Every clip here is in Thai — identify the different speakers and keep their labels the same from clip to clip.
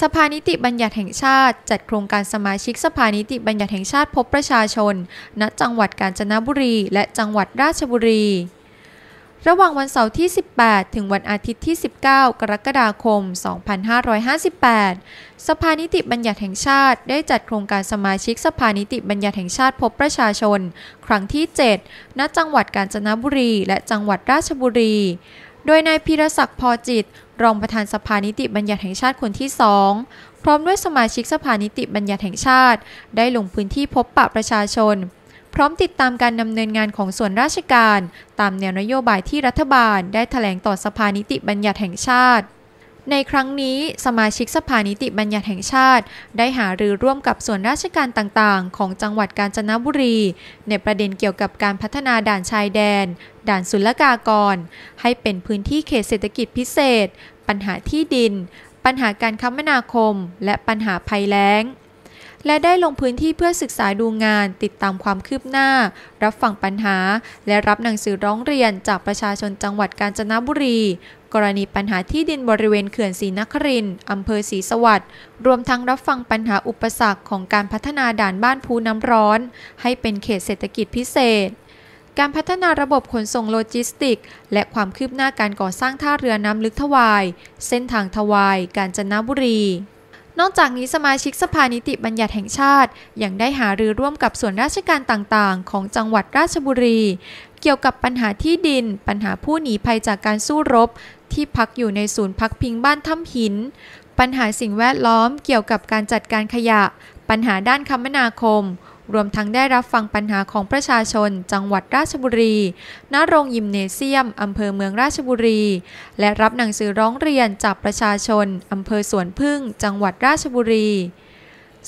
Speaker 1: สภานิติบัญญัติแห่งชาติ จัดโครงการสมาชิกสภานิติบัญญัติแห่งชาติพบประชาชน ณจังหวัดกาญจนบุรีและจังหวัดราชบุรี ระหว่างวันเสาร์ที่ 18 ถึงวันอาทิตย์ที่ 19 กรกฎาคม 2558สภานิติบัญญัติแห่งชาติได้จัดโครงการสมาชิกสภานิติบัญญัติแห่งชาติพบประชาชน ครั้งที่ 7 ณจังหวัดกาญจนบุรี และจังหวัดราชบุรีโดยนายพีรศักดิ์พอจิต รองประธานสภานิติบัญญัติแห่งชาติคนที่สองพร้อมด้วยสมาชิกสภานิติบัญญัติแห่งชาติ ได้ลงพื้นที่พบปะประชาชน พร้อมติดตามการดำเนินงานของส่วนราชการ ตามแนวนโยบายที่รัฐบาล ได้แถลงต่อสภานิติบัญญัติแห่งชาติในครั้งนี้สมาชิกสภานิติบัญญัติแห่งชาติได้หารือร่วมกับส่วนราชการต่างๆของจังหวัดกาญจนบุรี ในประเด็นเกี่ยวกับการพัฒนาด่านชายแดน ด่านศุลกากรให้เป็นพื้นที่เขตเศรษฐกิจพิเศษ ปัญหาที่ดิน ปัญหาการคมนาคม และปัญหาภัยแล้งและได้ลงพื้นที่เพื่อศึกษาดูงานติดตามความคืบหน้ารับฟังปัญหาและรับหนังสือร้องเรียนจากประชาชนจังหวัดกาญจนบุรี กรณีปัญหาที่ดินบริเวณเขื่อนศรีนครินอำเภอศรีสวัสดิ์รวมทั้งรับฟังปัญหาอุปสรรคของการพัฒนาด่านบ้านภูน้ำร้อนให้เป็นเขตเศรษฐกิจพิเศษ การพัฒนาระบบขนส่งโลจิสติกและความคืบหน้าการก่อสร้างท่าเรือน้ำลึกทวาย เส้นทางทวาย กาญจนบุรีนอกจากนี้สมาชิกสภานิติบัญญัติแห่งชาติ ยังได้หารือร่วมกับส่วนราชการต่างๆของจังหวัดราชบุรี เกี่ยวกับปัญหาที่ดิน ปัญหาผู้หนีภัยจากการสู้รบ ที่พักอยู่ในศูนย์พักพิงบ้านถ้ำหิน ปัญหาสิ่งแวดล้อมเกี่ยวกับการจัดการขยะ ปัญหาด้านคมนาคมรวมทั้งได้รับฟังปัญหาของประชาชน จังหวัดราชบุรี ณ โรงยิมเนเซียมอำเภอเมืองราชบุรี และรับหนังสือร้องเรียนจากประชาชน อำเภอสวนพึ่ง จังหวัดราชบุรี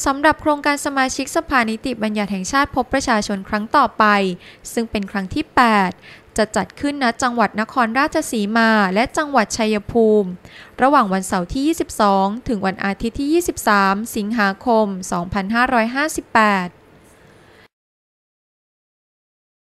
Speaker 1: สำหรับโครงการสมาชิกสภานิติบัญญัติแห่งชาติพบประชาชนครั้งต่อไป ซึ่งเป็นครั้งที่ 8 จะจัดขึ้นณ จังหวัดนครราชสีมา และจังหวัดชัยภูมิ ระหว่างวันเสาร์ที่ 22 ถึงวันอาทิตย์ที่ 23 สิงหาคม 2558